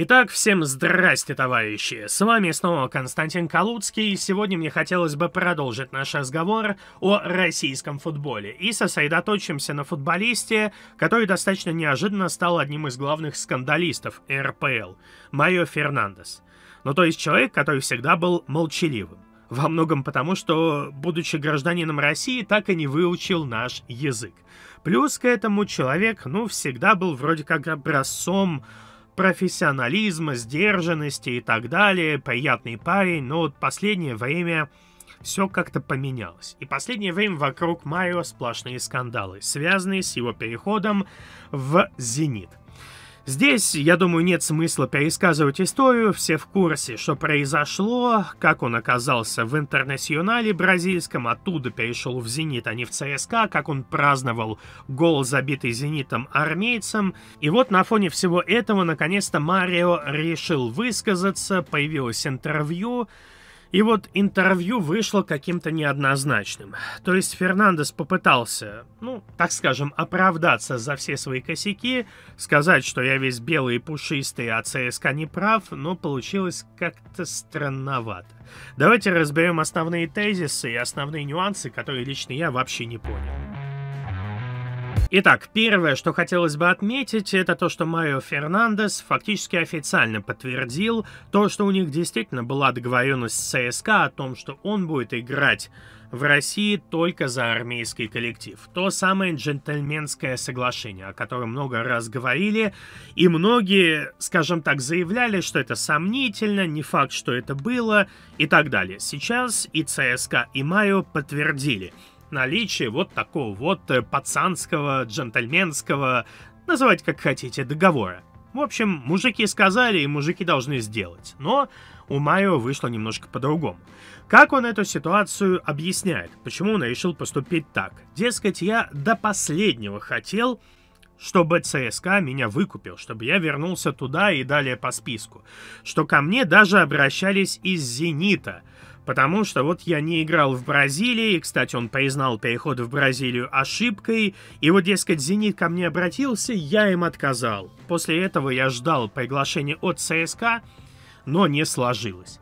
Итак, всем здрасте, товарищи! С вами снова Константин Калуцкий, и сегодня мне хотелось бы продолжить наш разговор о российском футболе. И сосредоточимся на футболисте, который достаточно неожиданно стал одним из главных скандалистов РПЛ – Майо Фернандес. Ну то есть человек, который всегда был молчаливым. Во многом потому, что, будучи гражданином России, так и не выучил наш язык. Плюс к этому человек, ну, всегда был вроде как образцом профессионализма, сдержанности и так далее, приятный парень, но вот последнее время все как-то поменялось. И последнее время вокруг Марио сплошные скандалы, связанные с его переходом в «Зенит». Здесь, я думаю, нет смысла пересказывать историю, все в курсе, что произошло, как он оказался в интернационале бразильском, оттуда перешел в «Зенит», а не в ЦСКА, как он праздновал гол, забитый «Зенитом» армейцем. И вот на фоне всего этого, наконец-то, Марио решил высказаться, появилось интервью, и вот интервью вышло каким-то неоднозначным. То есть Фернандес попытался, ну, так скажем, оправдаться за все свои косяки, сказать, что я весь белый и пушистый, а ЦСКА не прав, но получилось как-то странновато. Давайте разберем основные тезисы и основные нюансы, которые лично я вообще не понял. Итак, первое, что хотелось бы отметить, это то, что Майо Фернандес фактически официально подтвердил то, что у них действительно была договоренность с ЦСКА о том, что он будет играть в России только за армейский коллектив. То самое джентльменское соглашение, о котором много раз говорили, и многие, скажем так, заявляли, что это сомнительно, не факт, что это было и так далее. Сейчас и ЦСКА, и Майо подтвердили – наличие вот такого вот э, пацанского, джентльменского, называйте как хотите, договора. В общем, мужики сказали, и мужики должны сделать. Но у Майо вышло немножко по-другому. Как он эту ситуацию объясняет? Почему он решил поступить так? Дескать, я до последнего хотел, чтобы ЦСКА меня выкупил, чтобы я вернулся туда и далее по списку. Что ко мне даже обращались из «Зенита», Потому что вот я не играл в Бразилии, и, кстати, он признал переход в Бразилию ошибкой, и вот, дескать, «Зенит» ко мне обратился, я им отказал. После этого я ждал приглашения от ЦСКА, но не сложилось.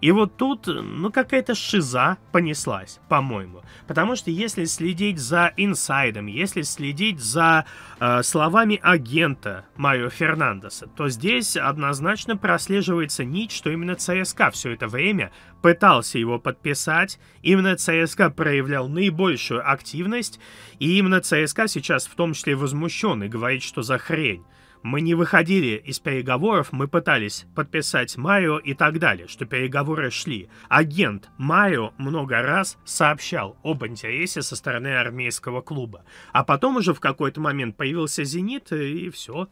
И вот тут, ну, какая-то шиза понеслась, по-моему. Потому что если следить за инсайдом, если следить за э, словами агента Майо Фернандеса, то здесь однозначно прослеживается нить, что именно ЦСКА все это время пытался его подписать. Именно ЦСКА проявлял наибольшую активность, и именно ЦСКА сейчас в том числе возмущен и говорит, что за хрень. Мы не выходили из переговоров, мы пытались подписать Марио и так далее, что переговоры шли. Агент Марио много раз сообщал об интересе со стороны армейского клуба. А потом уже в какой-то момент появился «Зенит» и все.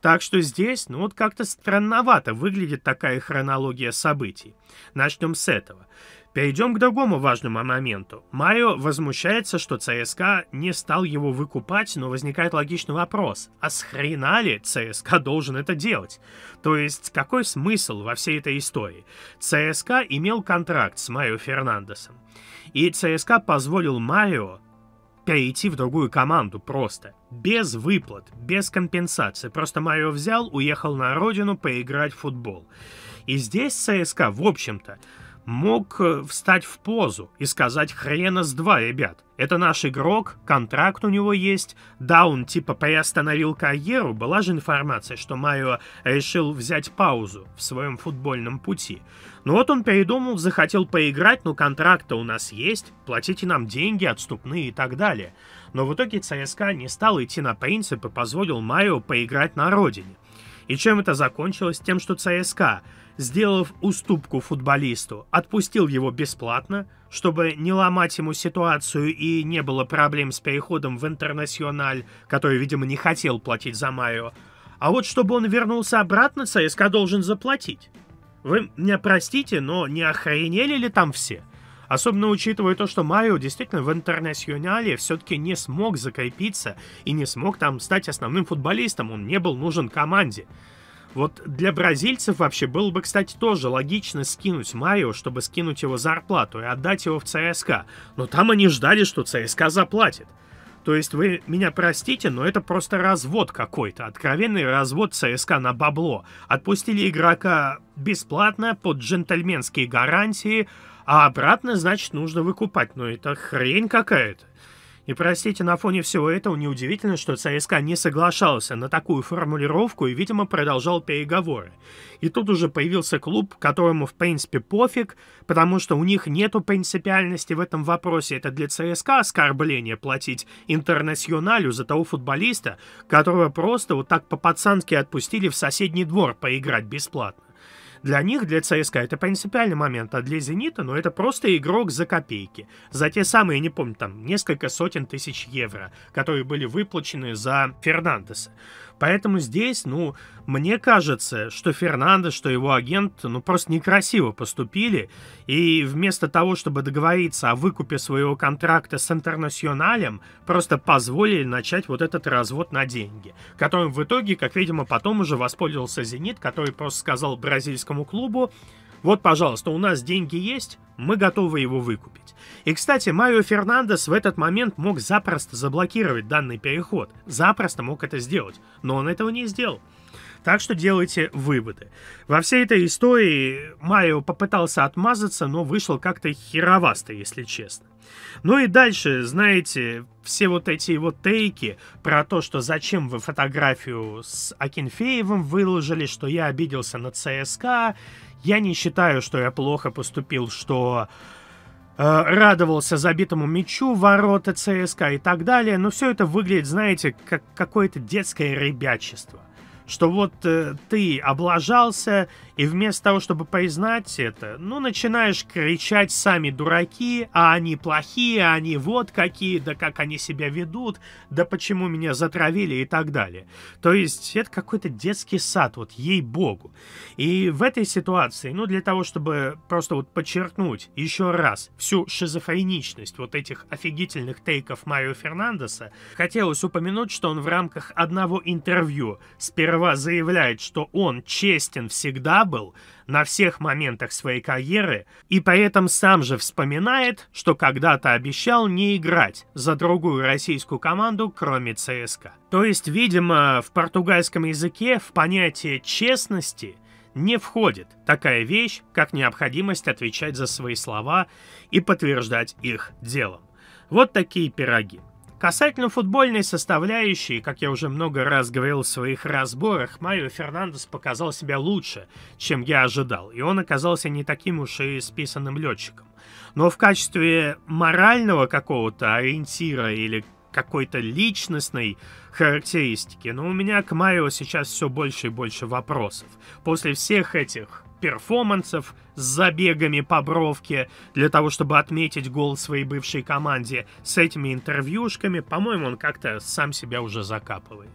Так что здесь, ну вот как-то странновато выглядит такая хронология событий. Начнем с этого. Перейдем к другому важному моменту. Марио возмущается, что ЦСКА не стал его выкупать, но возникает логичный вопрос. А с хрена ли ЦСКА должен это делать? То есть, какой смысл во всей этой истории? ЦСКА имел контракт с Марио Фернандесом. И ЦСКА позволил Марио перейти в другую команду просто. Без выплат, без компенсации. Просто Марио взял, уехал на родину поиграть в футбол. И здесь ЦСКА, в общем-то, мог э, встать в позу и сказать «хрена с два, ребят». Это наш игрок, контракт у него есть. Да, он типа приостановил карьеру. Была же информация, что Марио решил взять паузу в своем футбольном пути. Но вот он передумал, захотел поиграть, но контракта у нас есть, платите нам деньги, отступные и так далее. Но в итоге ЦСКА не стал идти на принцип и позволил Марио поиграть на родине. И чем это закончилось? Тем, что ЦСКА, сделав уступку футболисту, отпустил его бесплатно, чтобы не ломать ему ситуацию и не было проблем с переходом в Интернациональ, который, видимо, не хотел платить за Майо. А вот чтобы он вернулся обратно, ЦСКА должен заплатить. Вы меня простите, но не охренели ли там все? Особенно учитывая то, что Марио действительно в интернационале все-таки не смог закрепиться и не смог там стать основным футболистом, он не был нужен команде. Вот для бразильцев вообще было бы, кстати, тоже логично скинуть Марио, чтобы скинуть его зарплату и отдать его в ЦСКА. Но там они ждали, что ЦСКА заплатит. То есть вы меня простите, но это просто развод какой-то, откровенный развод ЦСКА на бабло. Отпустили игрока бесплатно, под джентльменские гарантии, а обратно, значит, нужно выкупать. Ну, это хрень какая-то. И простите, на фоне всего этого неудивительно, что ЦСКА не соглашался на такую формулировку и, видимо, продолжал переговоры. И тут уже появился клуб, которому, в принципе, пофиг, потому что у них нету принципиальности в этом вопросе. Это для ЦСКА оскорбление платить интернационалю за того футболиста, которого просто вот так по-пацански отпустили в соседний двор поиграть бесплатно. Для них, для ЦСКА, это принципиальный момент, а для «Зенита», ну, это просто игрок за копейки. За те самые, не помню, там, несколько сотен тысяч евро, которые были выплачены за Фернандеса. Поэтому здесь, ну, мне кажется, что Фернандес, что его агент, ну, просто некрасиво поступили. И вместо того, чтобы договориться о выкупе своего контракта с Интернационалем, просто позволили начать вот этот развод на деньги, которым в итоге, как, видимо, потом уже воспользовался «Зенит», который просто сказал бразильскому бойцовскому клубу, вот, пожалуйста, у нас деньги есть, мы готовы его выкупить. И, кстати, Марио Фернандес в этот момент мог запросто заблокировать данный переход, запросто мог это сделать, но он этого не сделал. Так что делайте выводы. Во всей этой истории Марио попытался отмазаться, но вышел как-то херовасто, если честно. Ну и дальше, знаете, все вот эти его тейки про то, что зачем вы фотографию с Акинфеевым выложили, что я обиделся на ЦСКА, я не считаю, что я плохо поступил, что э, радовался забитому мячу ворота ЦСКА и так далее, но все это выглядит, знаете, как какое-то детское ребячество что вот э, ты облажался, и вместо того, чтобы признать это, ну, начинаешь кричать «сами дураки», а они плохие, а они вот какие, да как они себя ведут, да почему меня затравили и так далее. То есть это какой-то детский сад, вот ей-богу. И в этой ситуации, ну, для того, чтобы просто вот подчеркнуть еще раз всю шизофреничность вот этих офигительных тейков Марио Фернандеса, хотелось упомянуть, что он в рамках одного интервью с первым сперва заявляет, что он честен всегда был на всех моментах своей карьеры, и поэтому сам же вспоминает, что когда-то обещал не играть за другую российскую команду, кроме ЦСКА. То есть, видимо, в португальском языке в понятие честности – не входит такая вещь, как необходимость отвечать за свои слова и подтверждать их делом. Вот такие пироги. Касательно футбольной составляющей, как я уже много раз говорил в своих разборах, Марио Фернандес показал себя лучше, чем я ожидал, и он оказался не таким уж и списанным летчиком. Но в качестве морального какого-то ориентира или какой-то личностной характеристики. Но у меня к Марио сейчас все больше и больше вопросов. После всех этих перформансов с забегами по бровке для того, чтобы отметить гол своей бывшей команде с этими интервьюшками, по-моему, он как-то сам себя уже закапывает.